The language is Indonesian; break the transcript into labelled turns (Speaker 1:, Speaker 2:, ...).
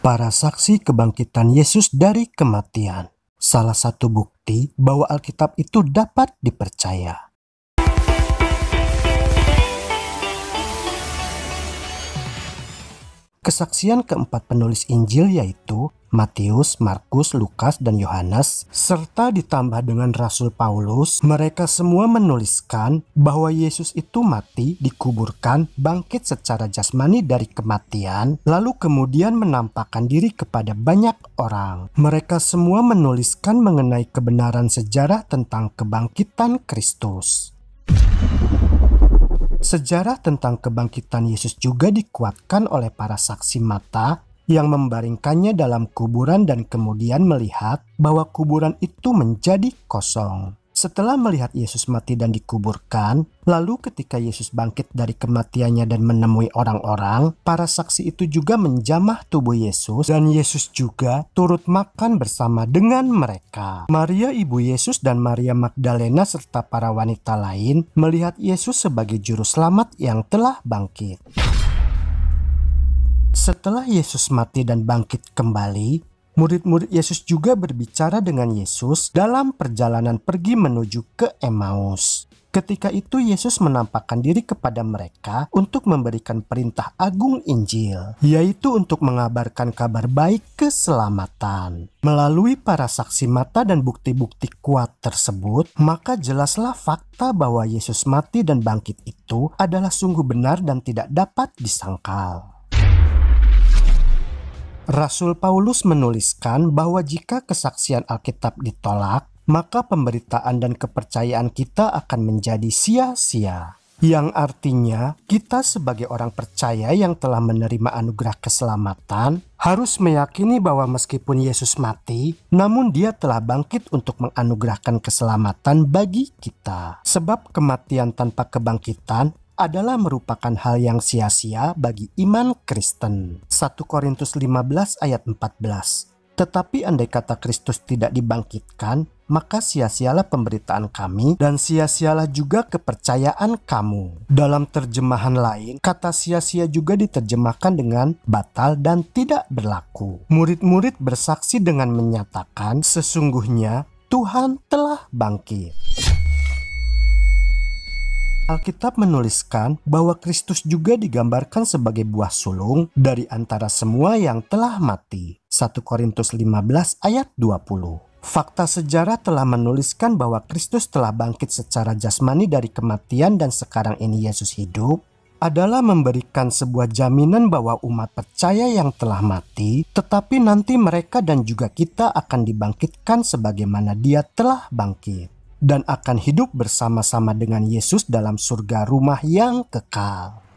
Speaker 1: para saksi kebangkitan Yesus dari kematian. Salah satu bukti bahwa Alkitab itu dapat dipercaya. Kesaksian keempat penulis Injil yaitu Matius, Markus, Lukas, dan Yohanes, serta ditambah dengan Rasul Paulus, mereka semua menuliskan bahwa Yesus itu mati, dikuburkan, bangkit secara jasmani dari kematian, lalu kemudian menampakkan diri kepada banyak orang. Mereka semua menuliskan mengenai kebenaran sejarah tentang kebangkitan Kristus. Sejarah tentang kebangkitan Yesus juga dikuatkan oleh para saksi mata yang membaringkannya dalam kuburan dan kemudian melihat bahwa kuburan itu menjadi kosong. Setelah melihat Yesus mati dan dikuburkan, lalu ketika Yesus bangkit dari kematiannya dan menemui orang-orang, para saksi itu juga menjamah tubuh Yesus dan Yesus juga turut makan bersama dengan mereka. Maria ibu Yesus dan Maria Magdalena serta para wanita lain melihat Yesus sebagai juru selamat yang telah bangkit. Setelah Yesus mati dan bangkit kembali, murid-murid Yesus juga berbicara dengan Yesus dalam perjalanan pergi menuju ke Emmaus. Ketika itu Yesus menampakkan diri kepada mereka untuk memberikan perintah agung Injil, yaitu untuk mengabarkan kabar baik keselamatan. Melalui para saksi mata dan bukti-bukti kuat tersebut, maka jelaslah fakta bahwa Yesus mati dan bangkit itu adalah sungguh benar dan tidak dapat disangkal. Rasul Paulus menuliskan bahwa jika kesaksian Alkitab ditolak, maka pemberitaan dan kepercayaan kita akan menjadi sia-sia. Yang artinya, kita sebagai orang percaya yang telah menerima anugerah keselamatan harus meyakini bahwa meskipun Yesus mati, namun Dia telah bangkit untuk menganugerahkan keselamatan bagi kita. Sebab kematian tanpa kebangkitan adalah merupakan hal yang sia-sia bagi iman Kristen. 1 Korintus 15 ayat 14 Tetapi andai kata Kristus tidak dibangkitkan, maka sia-sialah pemberitaan kami dan sia-sialah juga kepercayaan kamu. Dalam terjemahan lain, kata sia-sia juga diterjemahkan dengan batal dan tidak berlaku. Murid-murid bersaksi dengan menyatakan sesungguhnya Tuhan telah bangkit. Alkitab menuliskan bahwa Kristus juga digambarkan sebagai buah sulung dari antara semua yang telah mati. 1 Korintus 15 ayat 20. Fakta sejarah telah menuliskan bahwa Kristus telah bangkit secara jasmani dari kematian dan sekarang ini Yesus hidup adalah memberikan sebuah jaminan bahwa umat percaya yang telah mati, tetapi nanti mereka dan juga kita akan dibangkitkan sebagaimana dia telah bangkit dan akan hidup bersama-sama dengan Yesus dalam surga rumah yang kekal.